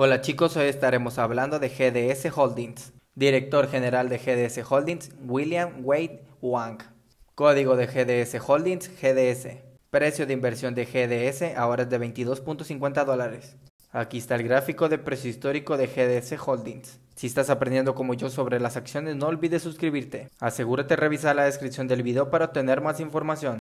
Hola chicos, hoy estaremos hablando de GDS Holdings. Director General de GDS Holdings, William Wade Wang. Código de GDS Holdings, GDS. Precio de inversión de GDS ahora es de 22.50 dólares. Aquí está el gráfico de precio histórico de GDS Holdings. Si estás aprendiendo como yo sobre las acciones, no olvides suscribirte. Asegúrate de revisar la descripción del video para obtener más información.